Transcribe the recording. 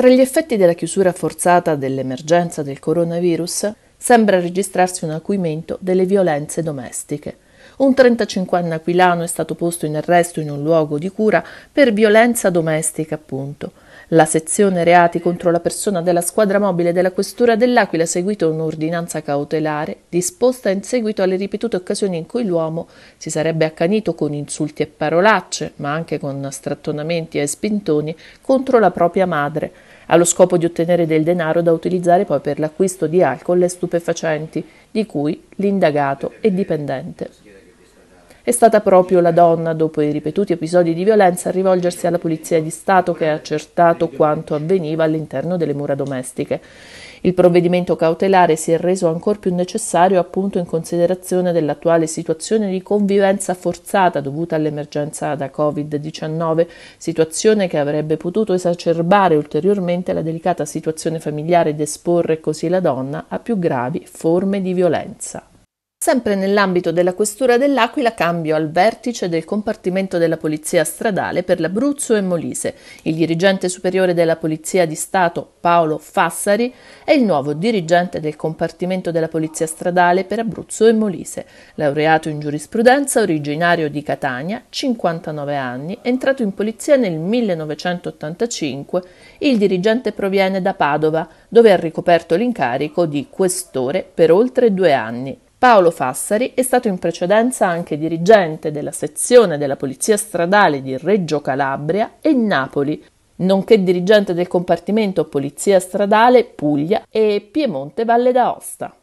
Tra gli effetti della chiusura forzata dell'emergenza del coronavirus sembra registrarsi un acuimento delle violenze domestiche un 35enne aquilano è stato posto in arresto in un luogo di cura per violenza domestica, appunto. La sezione reati contro la persona della squadra mobile della Questura dell'Aquila ha seguito un'ordinanza cautelare disposta in seguito alle ripetute occasioni in cui l'uomo si sarebbe accanito con insulti e parolacce, ma anche con strattonamenti e spintoni contro la propria madre, allo scopo di ottenere del denaro da utilizzare poi per l'acquisto di alcol e stupefacenti, di cui l'indagato è dipendente. È stata proprio la donna, dopo i ripetuti episodi di violenza, a rivolgersi alla Polizia di Stato che ha accertato quanto avveniva all'interno delle mura domestiche. Il provvedimento cautelare si è reso ancor più necessario appunto in considerazione dell'attuale situazione di convivenza forzata dovuta all'emergenza da Covid-19, situazione che avrebbe potuto esacerbare ulteriormente la delicata situazione familiare ed esporre così la donna a più gravi forme di violenza. Sempre nell'ambito della questura dell'Aquila cambio al vertice del compartimento della Polizia Stradale per l'Abruzzo e Molise. Il dirigente superiore della Polizia di Stato Paolo Fassari è il nuovo dirigente del compartimento della Polizia Stradale per Abruzzo e Molise. Laureato in giurisprudenza, originario di Catania, 59 anni, entrato in polizia nel 1985, il dirigente proviene da Padova, dove ha ricoperto l'incarico di questore per oltre due anni. Paolo Fassari è stato in precedenza anche dirigente della sezione della Polizia Stradale di Reggio Calabria e Napoli, nonché dirigente del compartimento Polizia Stradale Puglia e Piemonte Valle d'Aosta.